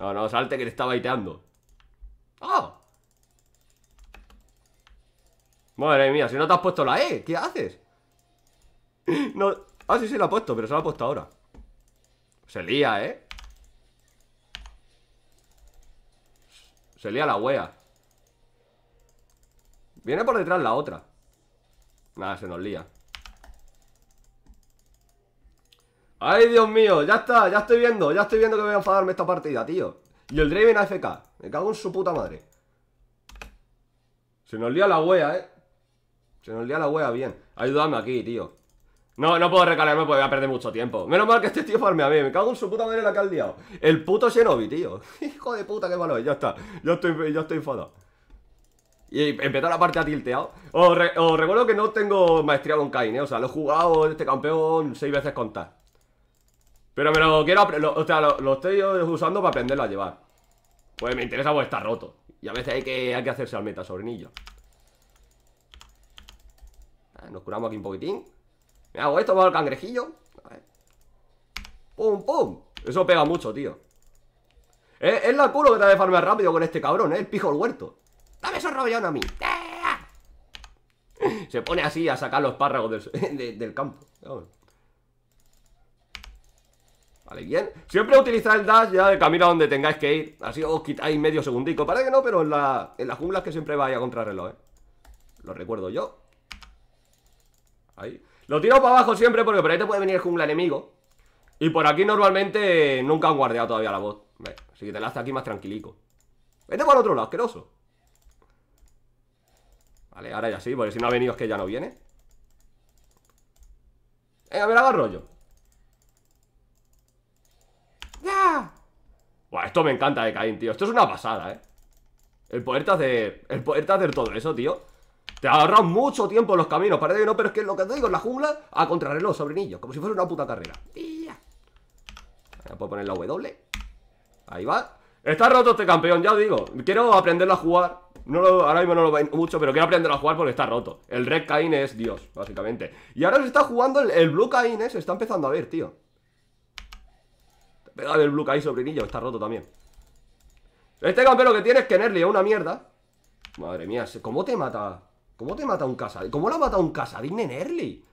No, no, salte que te está baiteando. ¡Ah! Madre mía, si no te has puesto la E, ¿qué haces? No... Ah, sí, sí, la ha puesto, pero se la ha puesto ahora. Se lía, ¿eh? Se lía la wea. Viene por detrás la otra. Nada, se nos lía. ¡Ay, Dios mío! Ya está, ya estoy viendo, ya estoy viendo que voy a enfadarme esta partida, tío Y el Draven AFK, me cago en su puta madre Se nos lía la wea, eh Se nos lía la wea bien Ayúdame aquí, tío No, no puedo recalarme porque voy a perder mucho tiempo Menos mal que este tío farme a mí, me cago en su puta madre la que ha liado El puto Xenobi, tío Hijo de puta, qué malo ya está yo estoy, estoy enfadado y empezó la parte a tilteado. Os, recuerdo que no tengo maestría con Kain, ¿eh? O sea, lo he jugado este campeón seis veces con tal. Pero me lo quiero... aprender o sea, lo, estoy usando para aprenderlo a llevar Pues me interesa porque está roto Y a veces hay que, hay que hacerse al meta, sobrinillo ah, Nos curamos aquí un poquitín Me hago esto, me hago el cangrejillo ¡Pum, pum! Eso pega mucho, tío Es, la culo que te de farmear rápido con este cabrón, ¿eh? El pijo del huerto ¡Dame esos rabillones a mí! ¡Ah! Se pone así a sacar los párragos del, del campo ¿Vale? Bien. Siempre utilizar el dash ya de camino a donde tengáis que ir. Así os quitáis medio segundico. Parece que no, pero en, la, las junglas que siempre vais a contrarreloj, ¿eh? Lo recuerdo yo. Ahí. Lo tiro para abajo siempre porque por ahí te puede venir el jungla enemigo. Y por aquí normalmente nunca han guardeado todavía la voz. Vale. Así que te la hace aquí más tranquilico. Vete por otro lado, asqueroso. Vale, ahora ya sí, porque si no ha venido es que ya no viene. Venga, me la agarro yo. ¡Ya! Buah, esto me encanta de eh, Caín, tío Esto es una pasada, eh El poder te El poder hacer todo eso, tío Te ahorras mucho tiempo en los caminos Parece que no, pero es que lo que te digo, en la jungla A contrarreloj, sobrinillo Como si fuera una puta carrera ya puedo poner la W Ahí va Está roto este campeón, ya os digo Quiero aprenderlo a jugar no ahora mismo no lo veo mucho, pero quiero aprenderlo a jugar porque está roto. El Red Cain es Dios, básicamente. Y ahora se está jugando el, el Blue Cain, eh, se está empezando a ver, tío. Pega el Blue ahí, sobrinillo, está roto también Este campeón que tienes que Nerly a una mierda Madre mía, ¿cómo te mata? ¿Cómo te mata un casa? ¿Cómo ha matado un casa? en Nerly?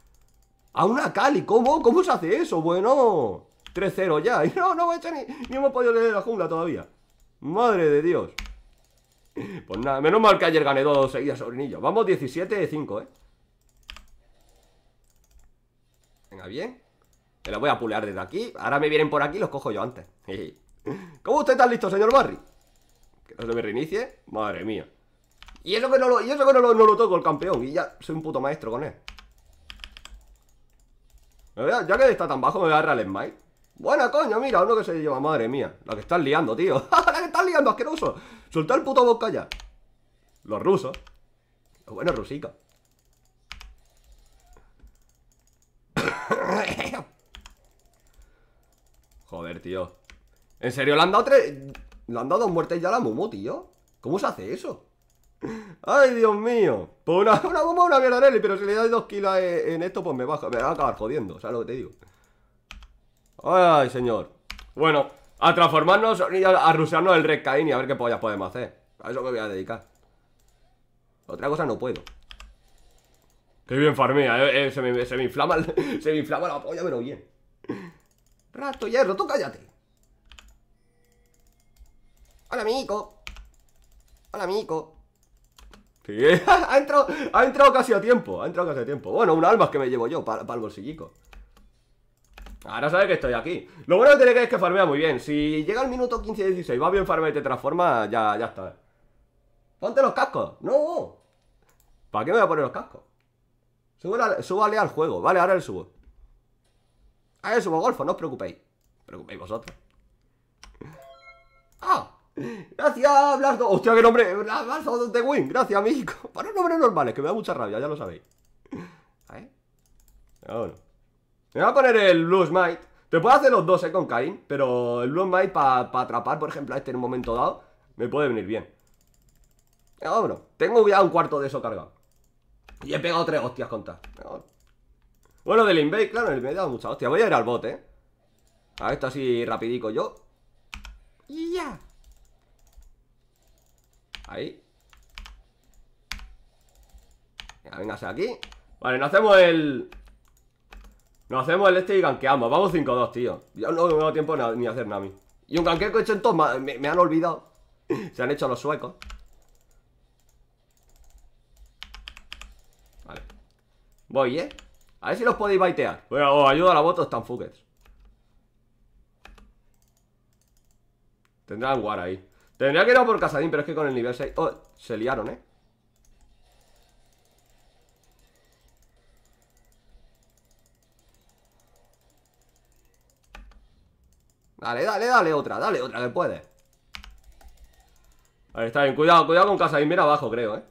A una Cali, ¿cómo? ¿Cómo se hace eso? Bueno, 3-0 ya Y no, no, hecho ni, ni hemos podido leer la jungla todavía Madre de Dios Pues nada, menos mal que ayer gané dos seguidas, sobrinillo Vamos 17-5, eh Venga, bien me voy a pulear desde aquí. Ahora me vienen por aquí y los cojo yo antes. ¿Cómo usted está listo, señor Barry? Que no se me reinicie. Madre mía. Y eso que no lo, no toco el campeón. Y ya soy un puto maestro con él. ya que está tan bajo, me voy a agarrar el smite. Buena, coño, mira, uno que se lleva. Madre mía. La que está liando, tío. la que está liando, asqueroso. Soltá el puto boca ya. Los rusos. Bueno, rusica. Joder, tío ¿En serio? ¿Le han dado tres...? ¿Le han dado dos muertes ya a la Momo, tío? ¿Cómo se hace eso? ¡Ay, Dios mío! Pues una, una una mierda pero si le doy dos kilos en esto, pues me Me va a acabar jodiendo, sea, lo que te digo? ¡Ay, señor! Bueno, a transformarnos y a, rusarnos el Red Cain y a ver qué pollas podemos hacer. A eso me voy a dedicar. Otra cosa no puedo. Qué bien farmía, eh, eh, se, me, inflama, se me inflama la polla, pero bien. Rato hierro, tú cállate. Hola, amigo. Hola, amigo. Sí, ha entrado, ha entrado casi a tiempo. Ha entrado casi a tiempo. Bueno, un alma que me llevo yo para, el bolsillico. Ahora sabes que estoy aquí. Lo bueno que tiene que es que farmea muy bien. Si llega el minuto 15-16, va bien farmea y te transforma, ya, ya está. Ponte los cascos. No. ¿Para qué me voy a poner los cascos? Súbale, al juego. Vale, ahora le subo. A subo golfo, no os preocupéis. Preocupéis vosotros. ¡Ah! Gracias, Blasto! Hostia, qué nombre. Blasto de Win. Gracias, amigo. Para nombres normales, que me da mucha rabia, ya lo sabéis. A ver. Ah, me voy a poner el Blue Smite. Te puedo hacer los dos, eh, con Kain, Pero el Blue Smite para atrapar, por ejemplo, a este en un momento dado, me puede venir bien. Ah, bueno Tengo ya un cuarto de eso cargado. Y he pegado tres hostias contas. Ah, bueno, pues del invade, claro, el invade ha dado mucha hostia Voy a ir al bote. eh A esto así rapidico yo Y ya Ahí Venga, véngase aquí Vale, nos hacemos el... Nos hacemos el este y ganqueamos Vamos 5-2, tío Yo no tengo tiempo ni hacer Nami Y un ganqueo que he hecho en todos me han olvidado Se han hecho los suecos Vale Voy, eh a ver si los podéis baitear. Bueno, os ayuda a la moto, están fuckers. Tendrán war ahí. Tendría que ir a por Casadín, pero es que con el nivel 6... Oh, se liaron, ¿eh? Dale, dale, dale otra, dale otra, que puede Ahí está bien, cuidado, cuidado con Casadín, mira abajo, creo, ¿eh?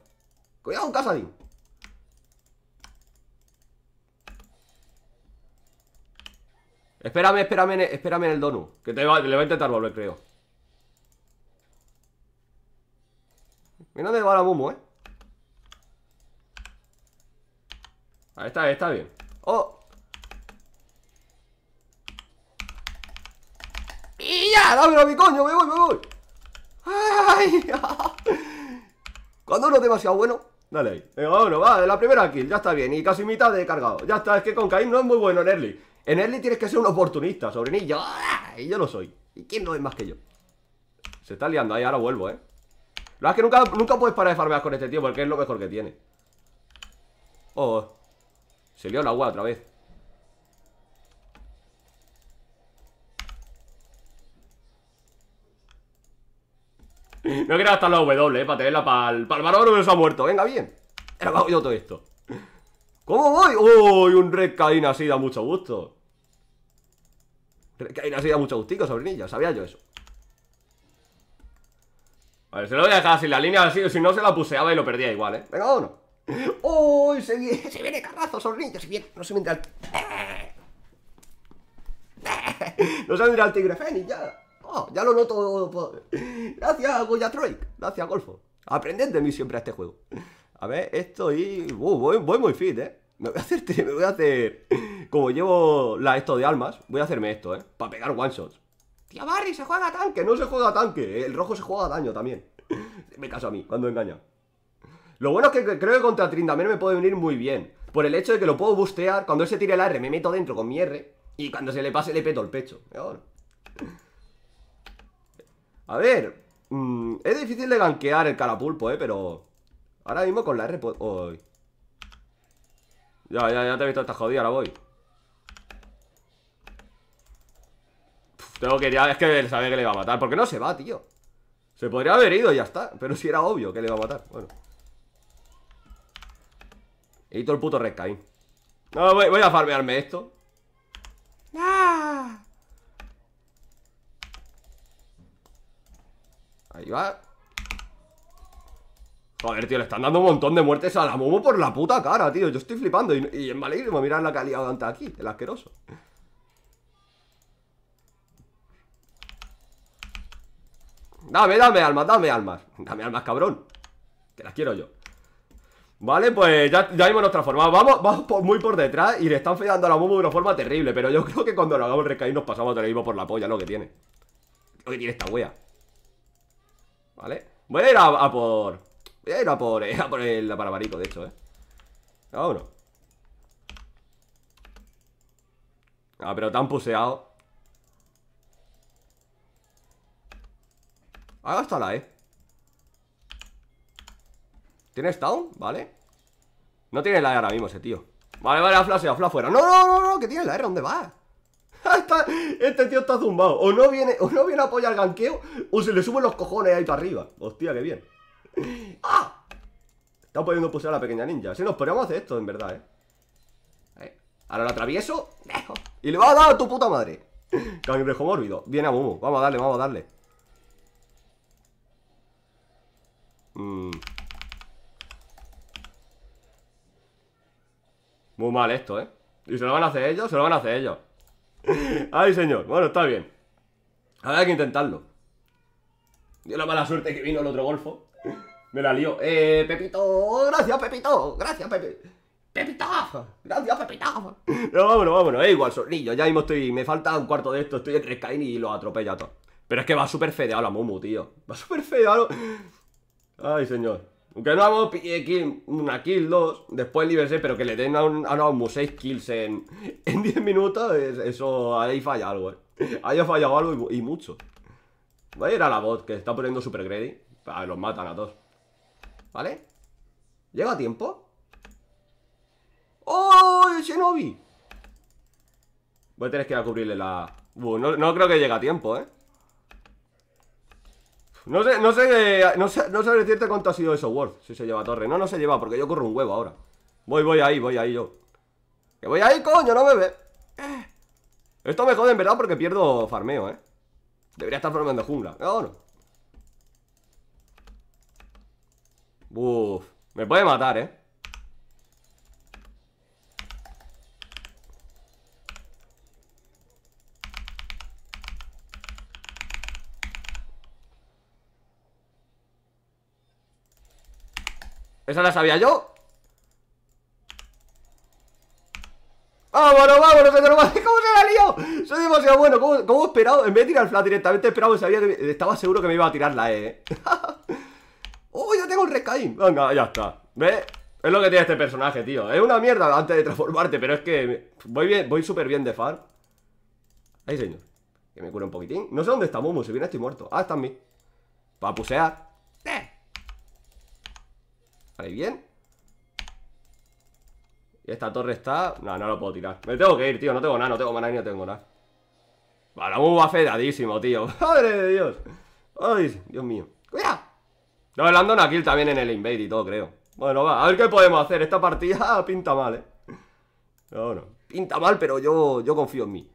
Cuidado con Casadín Espérame, espérame, espérame en el donut. Que te va, le va a intentar volver, creo. Mira dónde va la Mumu, eh. Ahí está, está bien. ¡Oh! ¡Y ya! ¡Dámelo a mi coño! ¡Me voy, me voy! ¡Ay! Cuando uno es demasiado bueno, dale ahí. Venga, uno, va, la primera kill, ya está bien. Y casi mitad de cargado. Ya está, es que con Caín no es muy bueno en early. En early tienes que ser un oportunista, sobrinillo. Ah, y yo lo soy. ¿Y quién no es más que yo? Se está liando ahí, ahora vuelvo, ¿eh? Lo es que nunca, nunca puedes parar de farmear con este tío porque es lo mejor que tiene. Oh, se lió el agua otra vez. No quiero gastar la W, eh, para tenerla para el, para el se ha muerto. Venga, bien. yo todo esto. ¿Cómo voy? Uy, un red así da mucho gusto. Que ahí nos ido mucho gustico, sobrinillo, sabía yo eso Vale, se lo voy a dejar así. la línea así, si no se la puseaba y lo perdía igual, ¿eh? Venga, uno ¡Uy! se viene, se viene carrazo, sobrinillo, se viene, no se vendrá el... no se vendrá el tigre fénix, ya Oh, ya lo noto. Gracias, Goya Gracias, Golfo. Aprended de mí siempre a este juego. A ver, esto y. Uh, voy, voy, muy fit, eh. Me voy a hacer. Me voy a hacer. Como llevo la esto de almas, voy a hacerme esto, ¿eh? Para pegar one shots. Tía Barry, se juega tanque, no se juega tanque. El rojo se juega daño también. me caso a mí, cuando engaña. Lo bueno es que creo que contra Trindamer me puede venir muy bien. Por el hecho de que lo puedo bustear. Cuando él se tire el R, me meto dentro con mi R. Y cuando se le pase, le peto el pecho. A ver. Mm, es difícil de ganquear el carapulpo, eh, pero. Ahora mismo con la R. puedo Ya, ya, ya te he visto esta jodida, ahora voy. Tengo que ya, es que sabe que le iba a matar Porque no se va, tío Se podría haber ido y ya está Pero si era obvio que le iba a matar, bueno ido el puto Rescaín No, voy, a farmearme esto ¡Ah! Ahí va Joder, tío, le están dando un montón de muertes a la Momo por la puta cara, tío Yo estoy flipando y, y es malísimo mirar la que ha liado aquí, el asqueroso Dame, dame almas, dame almas Dame almas, cabrón Que las quiero yo Vale, pues ya, ya vimos nos Vamos, vamos muy por detrás y le están fedando a la Mumu de una forma terrible Pero yo creo que cuando lo hagamos recaer nos pasamos a mismo por la polla, lo que tiene Lo que tiene esta wea Vale, voy a ir a, por Voy a ir a por, eh, por el parabarito, de hecho, eh Vámonos Ah, pero tan puseado Ha la E ¿Tienes down? Vale No tiene la E ahora mismo ese tío Vale, vale, afla, se fuera No, no, no, no, que tiene la R, e, ¿dónde va? este tío está zumbado o no, viene, o no viene a apoyar el ganqueo O se le suben los cojones ahí para arriba Hostia, qué bien ¡Ah! Está pudiendo pulsar a la pequeña ninja Si nos podríamos hacer esto, en verdad, eh Ahora lo atravieso Y le va a dar a tu puta madre Cangrejo mórbido Viene a Mumu Vamos a darle, vamos a darle Muy mal esto, ¿eh? ¿Y se lo van a hacer ellos? Se lo van a hacer ellos Ay, señor, bueno, está bien habrá hay que intentarlo Yo la mala suerte que vino el otro golfo Me la lió Eh, Pepito, gracias Pepito gracias Pepe Pepito Gracias Pepito No, vámonos, vámonos, Es eh, igual, sonrillo Ya mismo estoy, me falta un cuarto de esto Estoy en Rescaín y lo atropella todo Pero es que va súper fedeado la Mumu, tío Va súper ahora Ay, señor aunque no hago eh, una kill, dos, después liberse, pero que le den a un, a 6 kills en, en 10 minutos, eso ahí falla algo, eh. Ahí ha fallado algo y, mucho. Voy a ir a la bot, que está poniendo super greedy. A los matan a dos. ¿Vale? ¿Llega a tiempo? ¡Oh! ¡El Shinobi! Voy a tener que ir a cubrirle la... Uh, no, no creo que llegue a tiempo, ¿eh? No sé, no sé, no sé, decirte cuánto ha sido eso, Worth, si se lleva torre. No, no se lleva, porque yo corro un huevo ahora. Voy, voy ahí, voy ahí yo. Que voy ahí, coño, no me ve. Eh. Esto me jode en verdad porque pierdo farmeo, eh. Debería estar formando jungla. ¿eh, no, no. Uff, me puede matar, eh. Esa la sabía yo ¡Vámonos, vámonos! ¡Cómo se la lío! Soy demasiado bueno ¿Cómo, he esperado? En vez de tirar el flat directamente he esperado sabía que Estaba seguro que me iba a tirar la E ¿eh? ¡Oh, ya tengo el rescaín! Venga, ya está ¿Ves? Es lo que tiene este personaje, tío Es una mierda antes de transformarte Pero es que voy bien, voy súper bien de far Ahí, señor Que me cura un poquitín No sé dónde está Momo Si viene estoy muerto Ah, está en mí Para pusear Vale, bien Y esta torre está... No, no lo puedo tirar Me tengo que ir, tío, no tengo nada, no tengo mana y no tengo nada Vale, muy afedadísimo, tío Madre de Dios Ay, Dios mío ¡Cuidado! No, le una kill también en el invade y todo, creo Bueno, va, a ver qué podemos hacer Esta partida ah, pinta mal, eh No, no, pinta mal, pero yo, yo confío en mí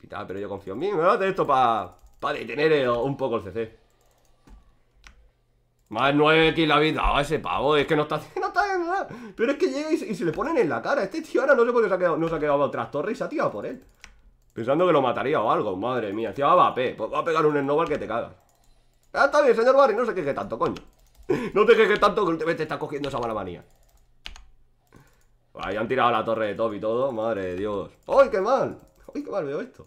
Pinta mal, pero yo confío en mí Me voy a hacer esto para Para detener eh, un poco el CC más nueve que la vida, a ah, ese pavo. Es que no está haciendo nada. Pero es que llega y se, le ponen en la cara. Este tío ahora no sé por qué se ha quedado, no se ha quedado tras torre y se ha tirado por él. Pensando que lo mataría o algo. Madre mía. Este va a pues va a pegar un snowball que te caga Ah, está bien, señor Barry. No se queje tanto, coño. No te quejes tanto que últimamente te está cogiendo esa mala manía. Ahí han tirado la torre de top y todo. Madre de Dios. ¡Ay, qué mal! ¡Ay, qué mal veo esto!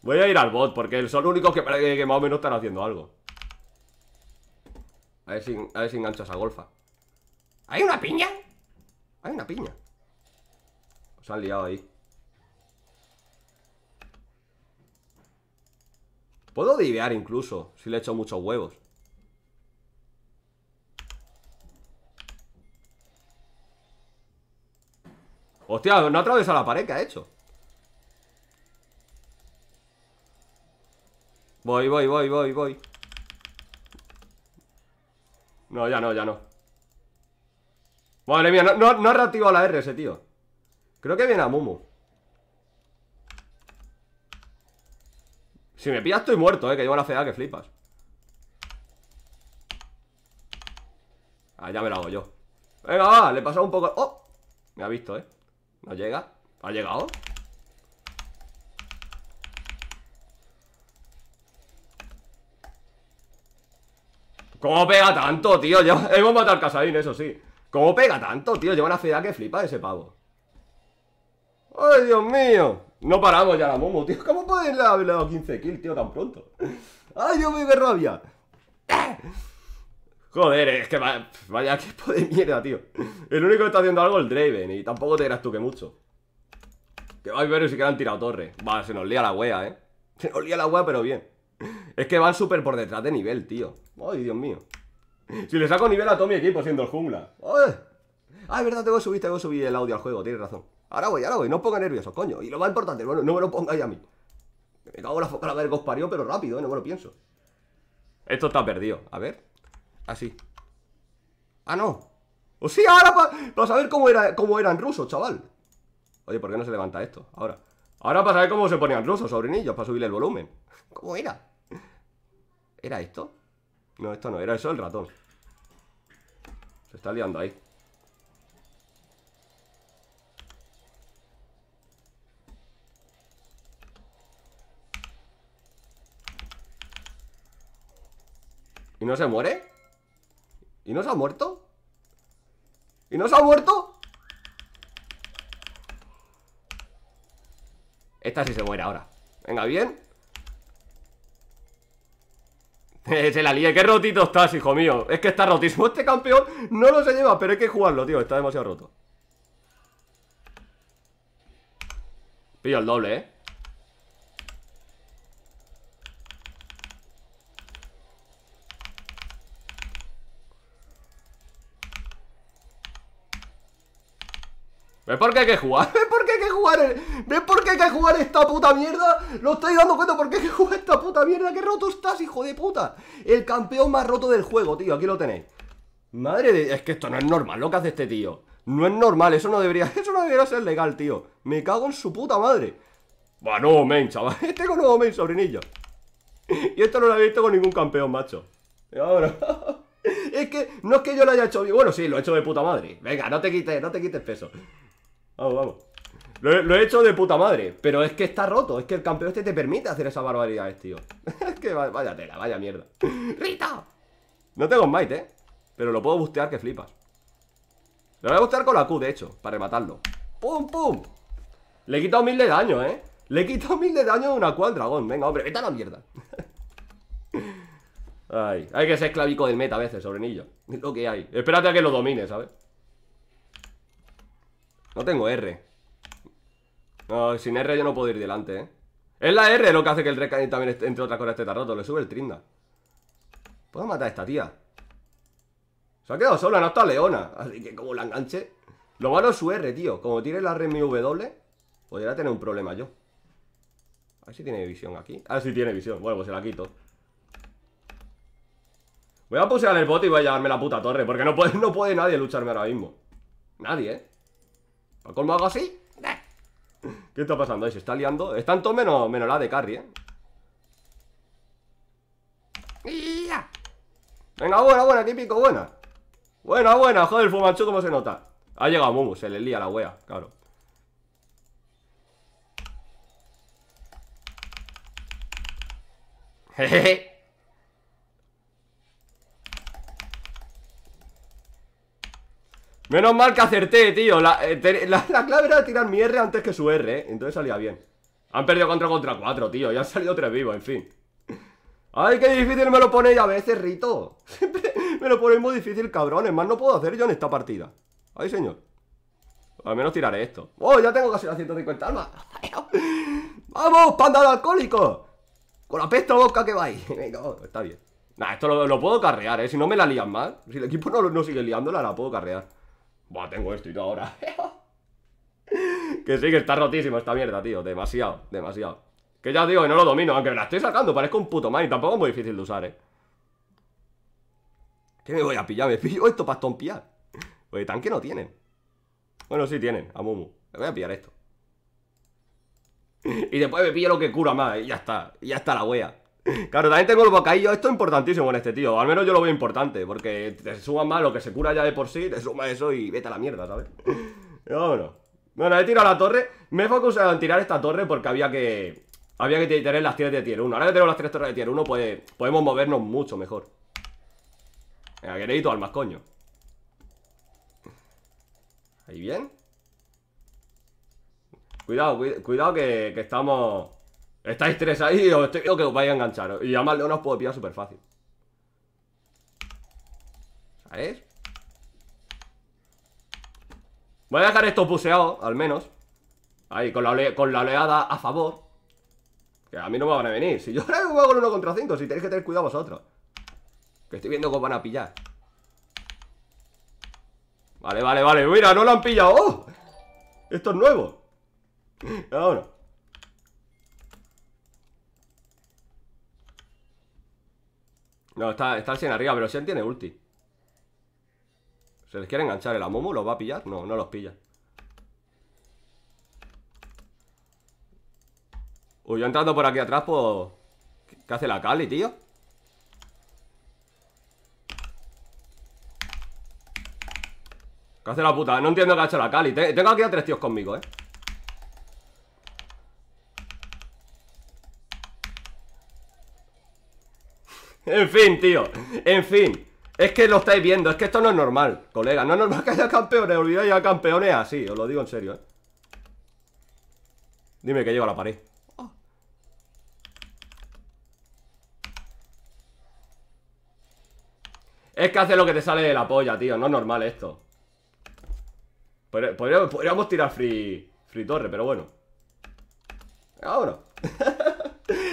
Voy a ir al bot porque son los únicos que más o menos están haciendo algo. A ver si, a a golfa. ¿Hay una piña? Hay una piña. Os pues han liado ahí. Puedo divear incluso, si le echo muchos huevos. Hostia, no ha atravesado la pared que ha hecho. Voy, voy, voy, voy, voy. No, ya no, ya no Madre mía, no, ha reactivado la R ese tío Creo que viene a Mumu Si me pilla estoy muerto, eh Que llevo la fea que flipas Ah, ya me la hago yo Venga, va, le he pasado un poco... ¡Oh! Me ha visto, ¿eh? No llega ¿Ha llegado? ¿Cómo pega tanto, tío? Hemos matado al Casarín, eso sí ¿Cómo pega tanto, tío? Lleva una ciudad que flipa ese pavo ¡Ay, Dios mío! No paramos ya la Momo, tío ¿Cómo pueden haber dado 15 kills, tío, tan pronto? ¡Ay, Dios mío, qué rabia! Joder, es que vaya, vaya equipo de mierda, tío El único que está haciendo algo es el Draven Y tampoco te creas tú que mucho Que vais a ver si quedan tirado torre Va, se nos lía la wea, eh Se nos lía la wea, pero bien es que van súper por detrás de nivel, tío. Ay, Dios mío. Si le saco nivel a todo mi equipo siendo el jungla. Ay. Ah, es verdad, tengo que subir, tengo que subir el audio al juego, tienes razón. Ahora voy, ahora voy, no ponga nervioso, coño. Y lo más importante, bueno, no me lo pongáis a mí. Me cago en la foca parió, pero rápido, ¿eh? no me lo pienso. Esto está perdido, a ver. Así. Ah, no. O oh, sí, ahora para saber cómo era cómo eran rusos, chaval. Oye, ¿por qué no se levanta esto? Ahora. Ahora para saber cómo se ponían rusos, sobrinillos, para subir el volumen. ¿Cómo era? ¿Era esto? No, esto no, era eso el ratón Se está liando ahí ¿Y no se muere? ¿Y no se ha muerto? ¿Y no se ha muerto? Esta sí se muere ahora Venga, bien Se la lié, qué rotito estás, hijo mío Es que está rotísimo, este campeón no lo se lleva Pero hay que jugarlo, tío, está demasiado roto Pillo el doble, eh ¿Ves por qué hay que jugar? ¿Ves por qué hay que jugar? ¿Ves por qué hay que jugar esta puta mierda? ¿Lo estoy dando cuenta por qué hay que jugar esta puta mierda? ¡Qué roto estás, hijo de puta! El campeón más roto del juego, tío, aquí lo tenéis Madre de... Es que esto no es normal lo que hace este tío No es normal, eso no debería... Eso no debería ser legal, tío Me cago en su puta madre bueno nuevo main, chaval Tengo nuevo main, sobrinillo Y esto no lo he visto con ningún campeón, macho Ahora... Es que no es que yo lo haya hecho bien. Bueno, sí, lo he hecho de puta madre. Venga, no te quites, no te quites peso vamos, vamos lo he, hecho de puta madre Pero es que está roto, es que el campeón este te permite hacer esas barbaridades, tío Es que vaya tela, vaya mierda ¡Rita! No tengo smite, eh Pero lo puedo bustear que flipas Lo voy a bustear con la Q, de hecho, para rematarlo ¡Pum, pum! Le he quitado mil de daño, eh Le he quitado mil de daño a una cual dragón Venga, hombre, vete a la mierda Ay, hay que ser esclavico del meta a veces, sobrenillo Es lo que hay Espérate a que lo domine, ¿sabes? No tengo R. No, sin R yo no puedo ir delante, ¿eh? Es la R lo que hace que el Red también, entre otras cosas, esté tan roto. Le sube el Trinda. Puedo matar a esta tía. Se ha quedado sola, no está Leona. Así que como la enganche. Lo malo es su R, tío. Como tire la R mi W, podría tener un problema yo. A ver si tiene visión aquí. A ah, sí tiene visión. Bueno, pues se la quito. Voy a pusear el bote y voy a llevarme la puta torre. Porque no no puede nadie lucharme ahora mismo. Nadie, ¿eh? ¿Cómo colmo hago así? ¿Qué está pasando? Se está liando. Es tanto menos, menos la de carry, ¿eh? Venga, buena, buena, típico, buena Buena, buena, joder, el ¿cómo como se nota Ha llegado Mumu, se le lía la wea, claro Jejeje Menos mal que acerté, tío eh, la, clave era tirar mi R antes que su R, ¿eh? Entonces salía bien Han perdido contra contra 4, tío Ya han salido 3 vivos, en fin Ay, qué difícil me lo ponéis a veces, Rito Siempre me lo ponéis muy difícil, cabrones Más no puedo hacer yo en esta partida Ay, señor Al menos tiraré esto ¡Oh, ya tengo casi las 150 almas! ¡Vamos, panda alcohólico! Con la pesta boca que vais Venga, está bien Nah, esto lo, puedo carrear, ¿eh? Si no me la lían mal Si el equipo no, no sigue liándola, la puedo carrear Buah, tengo esto y todo ahora. que sí, que está rotísimo esta mierda, tío. Demasiado, demasiado. Que ya digo y no lo domino, aunque me la estoy sacando, parezco un puto man y tampoco es muy difícil de usar, eh. ¿Qué me voy a pillar? Me pillo esto para estompear. Oye, tanque no tienen. Bueno, sí tienen, a Mumu. Me voy a pillar esto. y después me pillo lo que cura más, y ya está. ya está la wea. Claro, también tengo el bocadillo. Esto es importantísimo en este tío. Al menos yo lo veo importante. Porque te suma más lo que se cura ya de por sí. Te suma eso y vete a la mierda, ¿sabes? Vámonos. Bueno, he tirado la torre. Me he focusado en tirar esta torre porque había que. Había que tener las tierras de tier 1. Ahora que tenemos las tres torres de tier 1, pues, podemos movernos mucho mejor. Venga, que necesito almas, coño. Ahí bien. Cuidado, cuidado que estamos. Estáis tres ahí y os estoy que os vais a enganchar. Y además no os puedo pillar súper fácil. ¿Sabes? Voy a dejar esto puseado, al menos. Ahí, con la, con la oleada a favor. Que a mí no me van a venir. Si yo ahora juego con uno contra cinco si tenéis que tener cuidado vosotros. Que estoy viendo que os van a pillar. Vale, vale, vale. Mira, no lo han pillado. ¡Oh! Esto es nuevo. Vámonos. No, está, está el arriba, pero Shen tiene ulti. ¿Se les quiere enganchar el Amumu? ¿Los va a pillar? No, no los pilla. Uy, yo entrando por aquí atrás, pues... ¿Qué hace la Kali, tío? ¿Qué hace la puta? No entiendo qué ha hecho la Kali Tengo aquí a tres tíos conmigo, eh En fin, tío, en fin Es que lo estáis viendo, es que esto no es normal Colega, no es normal que haya campeones Olvidáis a campeones así, os lo digo en serio, eh Dime que a la pared Es que hace lo que te sale de la polla, tío No es normal esto Podríamos, podríamos tirar free, free torre, pero bueno Ahora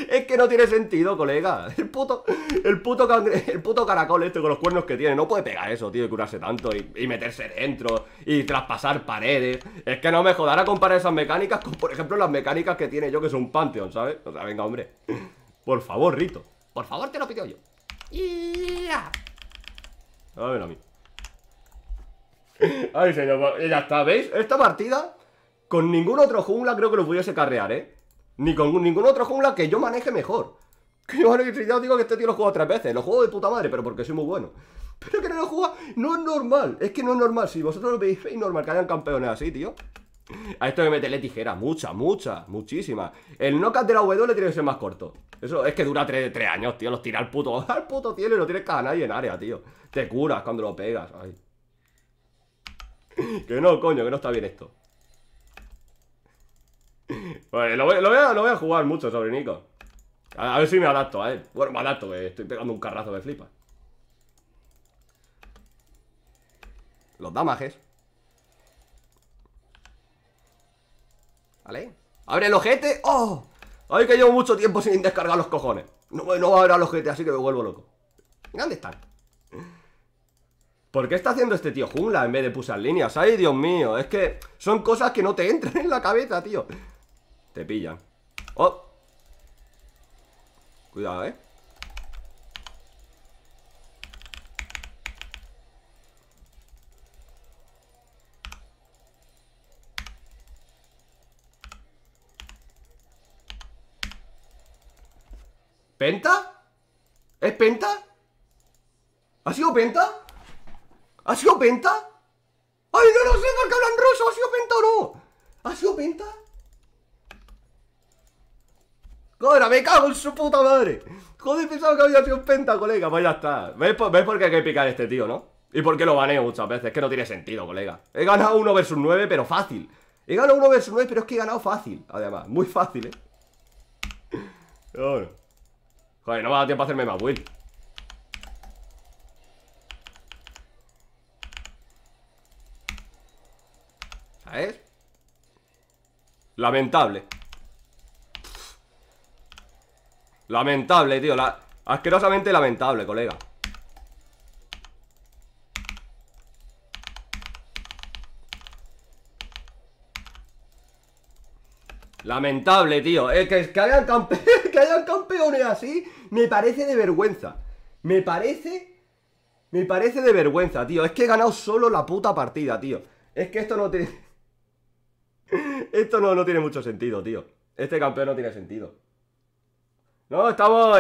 Es que no tiene sentido, colega. El puto, el puto, el puto caracol este con los cuernos que tiene. No puede pegar eso, tío, y curarse tanto y, meterse dentro y traspasar paredes. Es que no me jodará comparar esas mecánicas con, por ejemplo, las mecánicas que tiene yo, que un panteón, ¿sabes? O sea, venga, hombre. Por favor, Rito. Por favor, te lo pido yo. ¡Ya! A ver a mí. Ay, señor, ya está, ¿veis? Esta partida con ningún otro jungla creo que lo a secarrear, ¿eh? Ni con ningún otro jungla que yo maneje mejor. Que yo os digo que este tío lo juego tres veces. Lo juego de puta madre, pero porque soy muy bueno. Pero que no lo juega, no es normal. Es que no es normal. Si vosotros lo veis, es normal que hayan campeones así, tío. A esto hay que meterle tijera, mucha, mucha, muchísima. El knockout de la W tiene que ser más corto. Eso es que dura tres años, tío. Los tira al puto, al puto cielo y lo tienes cada nadie en área, tío. Te curas cuando lo pegas. Que no, coño, que no está bien esto. Pues lo voy, a, jugar mucho, sobrinico. A, ver si me adapto a él. Bueno, me adapto, que estoy pegando un carrazo de flipa. Los damages. ¿Vale? ¡Abre el ojete! ¡Oh! Ay, que llevo mucho tiempo sin descargar los cojones. No, va a abrir el ojete, así que me vuelvo loco. dónde están. ¿Por qué está haciendo este tío jungla en vez de pulsar líneas? Ay, Dios mío, es que son cosas que no te entran en la cabeza, tío. Te pillan ¡Oh! Cuidado, ¿eh? ¿Penta? ¿Es penta? ¿Ha sido penta? ¿Ha sido penta? ¡Ay, no lo sé porque hablan ruso! ¿Ha sido penta o no? ¿Ha sido penta? Ahora me cago en su puta madre. Joder, pensaba que había sido un penta, colega. Pues ya está. ¿Ves por, qué hay que picar este tío, no? Y por qué lo baneo muchas veces. Es Que no tiene sentido, colega. He ganado 1 vs 9, pero fácil. He ganado 1 vs 9, pero es que he ganado fácil. Además, muy fácil, eh. Joder, no me ha dado tiempo a hacerme más build. ver Lamentable. Lamentable, tío Asquerosamente lamentable, colega Lamentable, tío que, hayan campeones así Me parece de vergüenza Me parece... Me parece de vergüenza, tío Es que he ganado solo la puta partida, tío Es que esto no tiene... esto no, no tiene mucho sentido, tío Este campeón no tiene sentido Ô, tá bom,